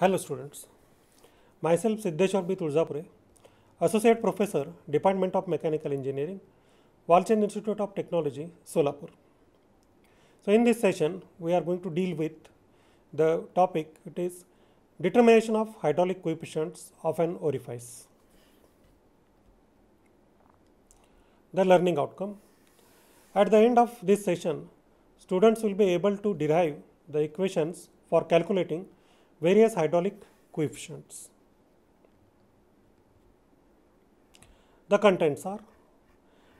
Hello students, myself Siddeshwar B. Tulzapure, Associate Professor, Department of Mechanical Engineering, Walchand Institute of Technology, Solapur. So in this session, we are going to deal with the topic, it is determination of hydraulic coefficients of an orifice. The learning outcome. At the end of this session, students will be able to derive the equations for calculating various hydraulic coefficients. The contents are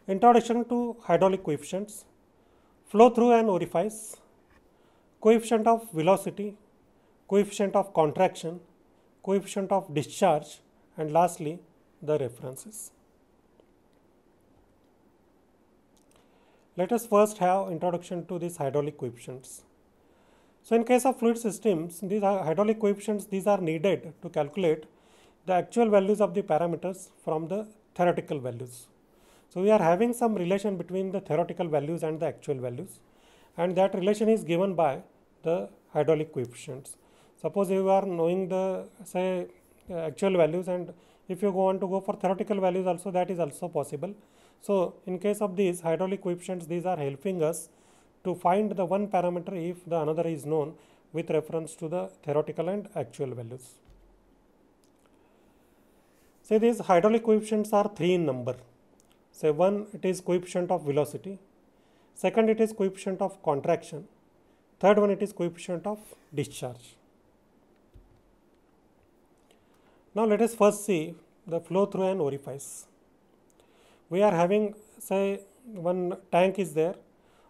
introduction to hydraulic coefficients, flow through an orifice, coefficient of velocity, coefficient of contraction, coefficient of discharge and lastly the references. Let us first have introduction to these hydraulic coefficients. So in case of fluid systems, these are hydraulic coefficients, these are needed to calculate the actual values of the parameters from the theoretical values. So we are having some relation between the theoretical values and the actual values and that relation is given by the hydraulic coefficients. Suppose you are knowing the say uh, actual values and if you want to go for theoretical values also that is also possible. So in case of these hydraulic coefficients these are helping us to find the one parameter if the another is known with reference to the theoretical and actual values. Say these hydraulic coefficients are 3 in number. Say one it is coefficient of velocity, second it is coefficient of contraction, third one it is coefficient of discharge. Now let us first see the flow through an orifice. We are having say one tank is there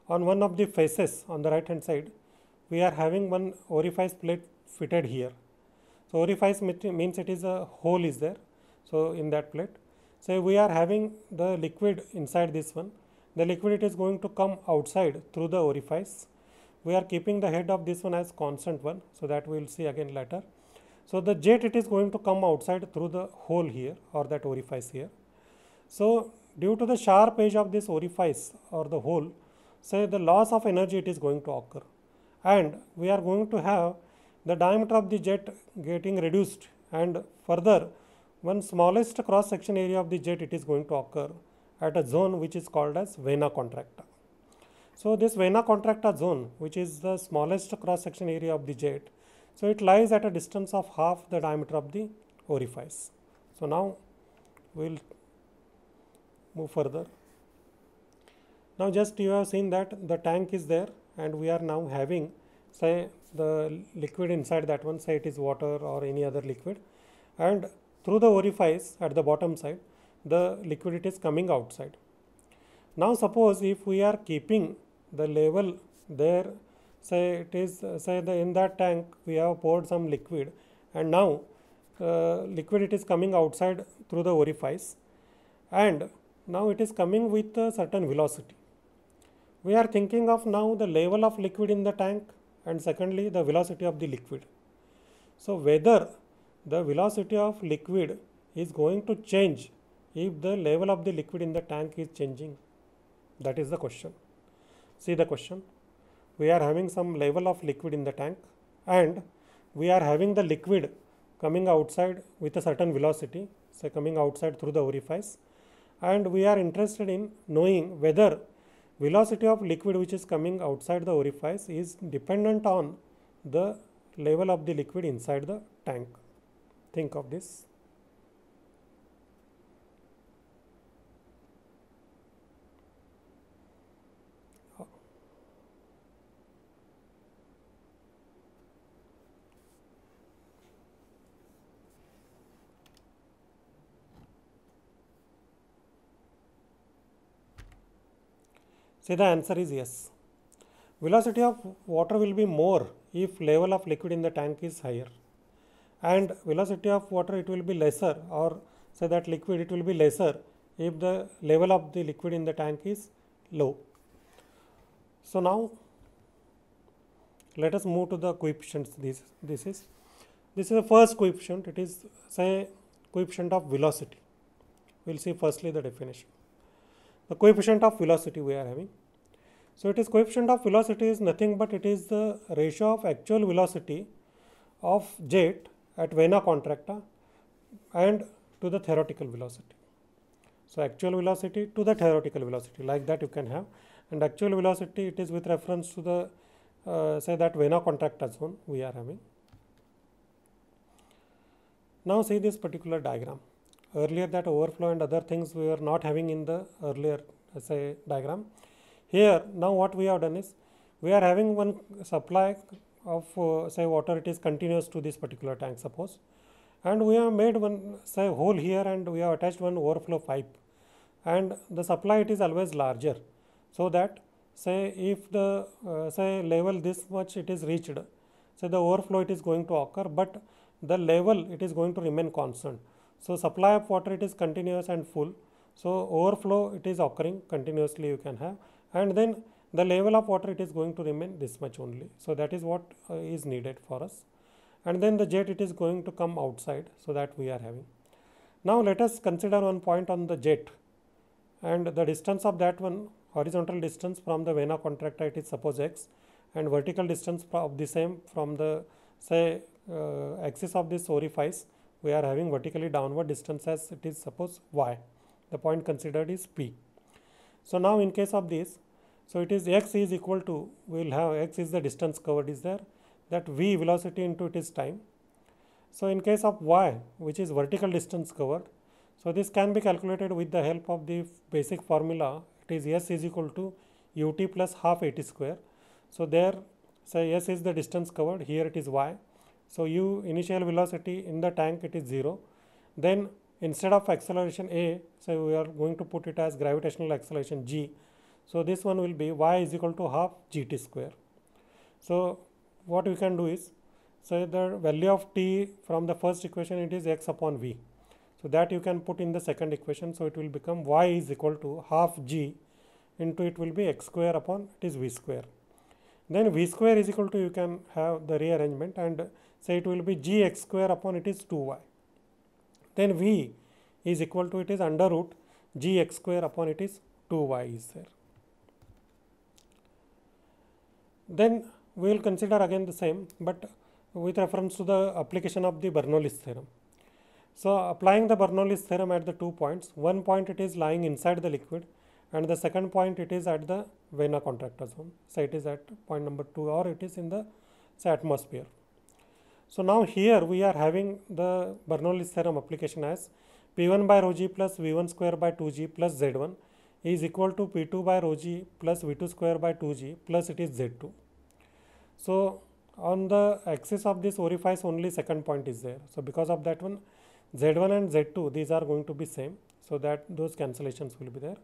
on one of the faces on the right hand side, we are having one orifice plate fitted here. So, orifice means it is a hole is there. So, in that plate, so we are having the liquid inside this one. The liquid is going to come outside through the orifice. We are keeping the head of this one as constant one. So, that we will see again later. So, the jet it is going to come outside through the hole here or that orifice here. So, due to the sharp edge of this orifice or the hole, say the loss of energy it is going to occur and we are going to have the diameter of the jet getting reduced and further one smallest cross section area of the jet it is going to occur at a zone which is called as vena contracta. So this vena contracta zone which is the smallest cross section area of the jet so it lies at a distance of half the diameter of the orifice. So now we will move further. Now just you have seen that the tank is there and we are now having say the liquid inside that one say it is water or any other liquid and through the orifice at the bottom side the liquidity is coming outside. Now suppose if we are keeping the level there say it is say the in that tank we have poured some liquid and now uh, liquid it is coming outside through the orifice and now it is coming with a certain velocity we are thinking of now the level of liquid in the tank and secondly the velocity of the liquid. So, whether the velocity of liquid is going to change if the level of the liquid in the tank is changing that is the question. See the question we are having some level of liquid in the tank and we are having the liquid coming outside with a certain velocity say coming outside through the orifice and we are interested in knowing whether velocity of liquid which is coming outside the orifice is dependent on the level of the liquid inside the tank. Think of this. Say the answer is yes. Velocity of water will be more if level of liquid in the tank is higher. And velocity of water it will be lesser or say that liquid it will be lesser if the level of the liquid in the tank is low. So now let us move to the coefficients this, this is. This is the first coefficient it is say coefficient of velocity. We will see firstly the definition the coefficient of velocity we are having. So, it is coefficient of velocity is nothing but it is the ratio of actual velocity of jet at vena contracta and to the theoretical velocity. So, actual velocity to the theoretical velocity like that you can have and actual velocity it is with reference to the uh, say that vena contracta zone we are having. Now, see this particular diagram earlier that overflow and other things we were not having in the earlier say diagram. Here now what we have done is we are having one supply of uh, say water it is continuous to this particular tank suppose and we have made one say hole here and we have attached one overflow pipe and the supply it is always larger so that say if the uh, say level this much it is reached say the overflow it is going to occur but the level it is going to remain constant. So supply of water it is continuous and full. So overflow it is occurring continuously you can have and then the level of water it is going to remain this much only. So that is what uh, is needed for us and then the jet it is going to come outside so that we are having. Now let us consider one point on the jet and the distance of that one horizontal distance from the vena contracta it is suppose x and vertical distance of the same from the say uh, axis of this orifice we are having vertically downward distance as it is suppose y. The point considered is P. So now in case of this, so it is x is equal to, we will have x is the distance covered is there, that v velocity into it is time. So in case of y, which is vertical distance covered, so this can be calculated with the help of the basic formula. It is s is equal to ut plus half at square. So there, say s is the distance covered, here it is y. So, u initial velocity in the tank it is 0. Then instead of acceleration a, so we are going to put it as gravitational acceleration g. So, this one will be y is equal to half gt square. So, what we can do is, so the value of t from the first equation it is x upon v. So, that you can put in the second equation. So, it will become y is equal to half g into it will be x square upon it is v square. Then v square is equal to you can have the rearrangement and so, it will be gx square upon it is 2y. Then v is equal to it is under root gx square upon it is 2y is there. Then we will consider again the same, but with reference to the application of the Bernoulli's theorem. So, applying the Bernoulli's theorem at the two points, one point it is lying inside the liquid and the second point it is at the vena contracta zone. So, it is at point number 2 or it is in the say, atmosphere. So, now here we are having the Bernoulli's theorem application as P1 by rho g plus V1 square by 2g plus Z1 is equal to P2 by rho g plus V2 square by 2g plus it is Z2. So, on the axis of this orifice only second point is there. So, because of that one Z1 and Z2 these are going to be same. So, that those cancellations will be there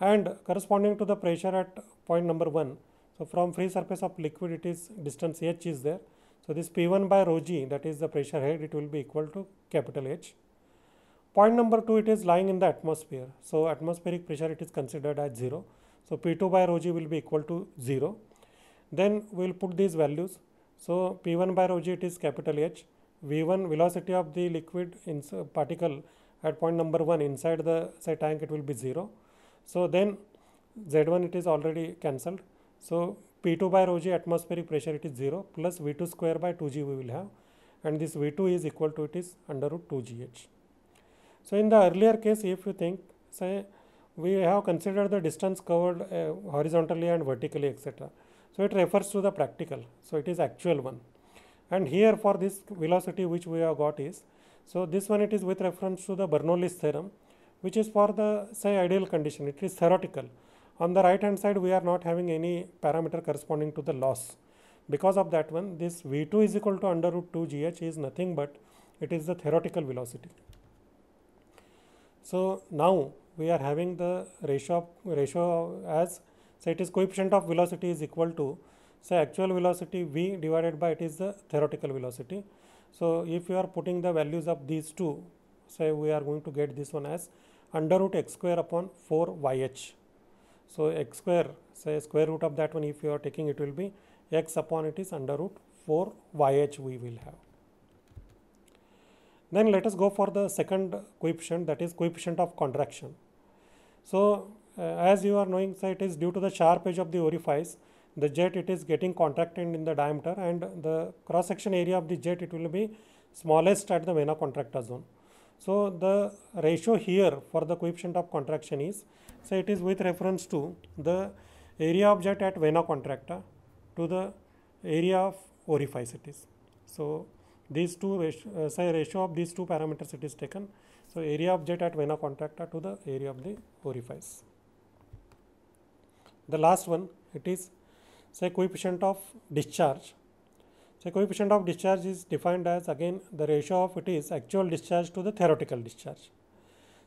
and corresponding to the pressure at point number 1. So, from free surface of liquid it is distance h is there. So, this P1 by rho g that is the pressure head it will be equal to capital H. Point number 2 it is lying in the atmosphere. So, atmospheric pressure it is considered as 0. So, P2 by rho g will be equal to 0. Then we will put these values. So, P1 by rho g it is capital H. V1 velocity of the liquid in particle at point number 1 inside the say tank it will be 0. So, then Z1 it is already cancelled. So, P2 by rho g atmospheric pressure it is 0 plus V2 square by 2g we will have and this V2 is equal to it is under root 2gh. So in the earlier case if you think say we have considered the distance covered uh, horizontally and vertically etc. So it refers to the practical so it is actual one and here for this velocity which we have got is so this one it is with reference to the Bernoulli's theorem which is for the say ideal condition it is theoretical on the right hand side, we are not having any parameter corresponding to the loss. Because of that one, this V2 is equal to under root 2 GH is nothing but it is the theoretical velocity. So now we are having the ratio, ratio as, say it is coefficient of velocity is equal to, say actual velocity V divided by it is the theoretical velocity. So if you are putting the values of these two, say we are going to get this one as under root x square upon 4 yh so, x square say square root of that one if you are taking it will be x upon it is under root 4 yh we will have. Then let us go for the second coefficient that is coefficient of contraction. So, uh, as you are knowing so it is due to the sharp edge of the orifice the jet it is getting contracted in the diameter and the cross section area of the jet it will be smallest at the vena contracta zone. So, the ratio here for the coefficient of contraction is so, it is with reference to the area object at vena contracta to the area of orifice it is. So, these two ratio, uh, say ratio of these two parameters it is taken. So, area object at vena contracta to the area of the orifice. The last one it is say coefficient of discharge. So, coefficient of discharge is defined as again the ratio of it is actual discharge to the theoretical discharge.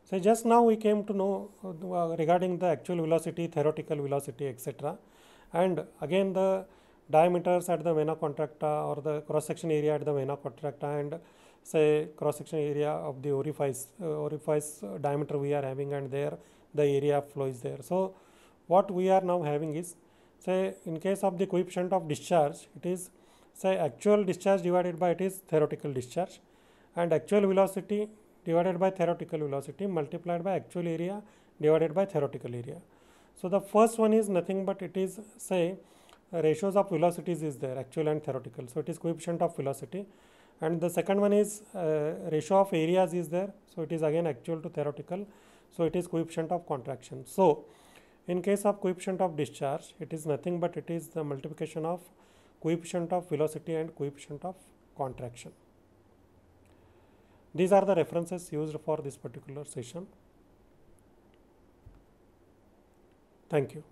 So, just now we came to know uh, regarding the actual velocity, theoretical velocity, etc. And again the diameters at the vena contracta or the cross section area at the vena contracta and say cross section area of the orifice, uh, orifice uh, diameter we are having and there the area of flow is there. So, what we are now having is say in case of the coefficient of discharge it is say actual discharge divided by it is theoretical discharge and actual velocity divided by theoretical velocity multiplied by actual area divided by theoretical area. So, the first one is nothing but it is say ratios of velocities is there actual and theoretical. So, it is coefficient of velocity and the second one is uh, ratio of areas is there. So, it is again actual to theoretical. So, it is coefficient of contraction. So, in case of coefficient of discharge it is nothing but it is the multiplication of coefficient of velocity and coefficient of contraction. These are the references used for this particular session. Thank you.